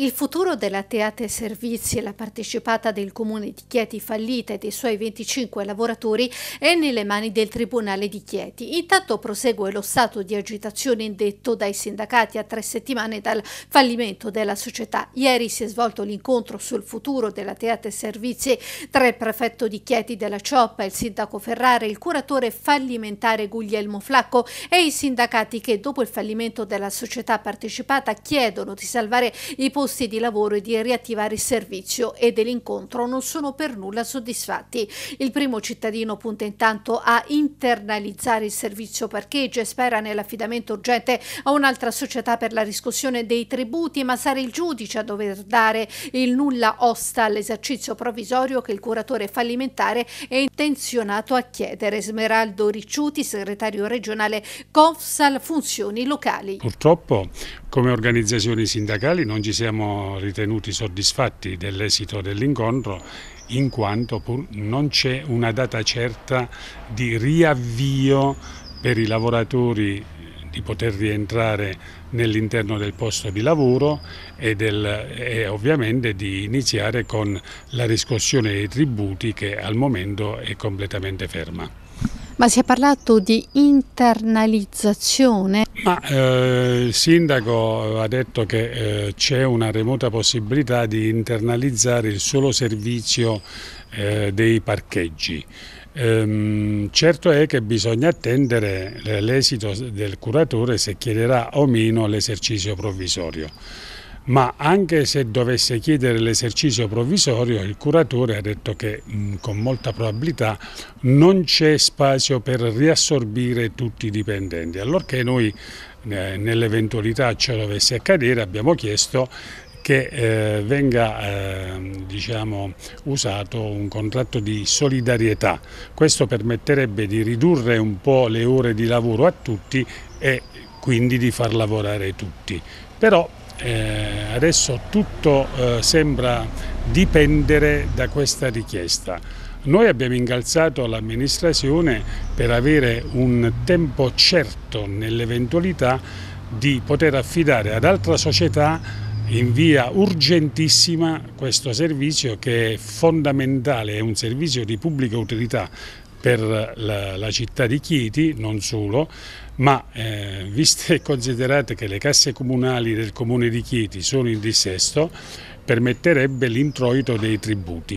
Il futuro della Teate Servizi e la partecipata del comune di Chieti fallita e dei suoi 25 lavoratori è nelle mani del Tribunale di Chieti. Intanto prosegue lo stato di agitazione indetto dai sindacati a tre settimane dal fallimento della società. Ieri si è svolto l'incontro sul futuro della Teate Servizi tra il prefetto di Chieti della Cioppa, il sindaco Ferrara, il curatore fallimentare Guglielmo Flacco e i sindacati che dopo il fallimento della società partecipata chiedono di salvare i posti posti di lavoro e di riattivare il servizio e dell'incontro non sono per nulla soddisfatti. Il primo cittadino punta intanto a internalizzare il servizio parcheggio e spera nell'affidamento urgente a un'altra società per la riscossione dei tributi, ma sarà il giudice a dover dare il nulla osta all'esercizio provvisorio che il curatore fallimentare è intenzionato a chiedere. Smeraldo Ricciuti, segretario regionale COFSAL Funzioni Locali. Purtroppo come organizzazioni sindacali non ci siamo siamo ritenuti soddisfatti dell'esito dell'incontro in quanto pur non c'è una data certa di riavvio per i lavoratori di poter rientrare nell'interno del posto di lavoro e, del, e, ovviamente di iniziare con la riscossione dei tributi che al momento è completamente ferma. Ma si è parlato di internalizzazione? Ma, eh, il sindaco ha detto che eh, c'è una remota possibilità di internalizzare il solo servizio eh, dei parcheggi. Ehm, certo è che bisogna attendere eh, l'esito del curatore se chiederà o meno l'esercizio provvisorio ma anche se dovesse chiedere l'esercizio provvisorio il curatore ha detto che mm, con molta probabilità non c'è spazio per riassorbire tutti i dipendenti. Allorché noi eh, nell'eventualità ciò dovesse accadere abbiamo chiesto che eh, venga eh, diciamo, usato un contratto di solidarietà. Questo permetterebbe di ridurre un po' le ore di lavoro a tutti e quindi di far lavorare tutti. Però eh, adesso tutto eh, sembra dipendere da questa richiesta. Noi abbiamo incalzato l'amministrazione per avere un tempo certo nell'eventualità di poter affidare ad altra società in via urgentissima questo servizio che è fondamentale, è un servizio di pubblica utilità per la, la, città di Chieti, non solo, ma eh, viste e considerate che le casse comunali del comune di Chieti sono in dissesto, permetterebbe l'introito dei tributi.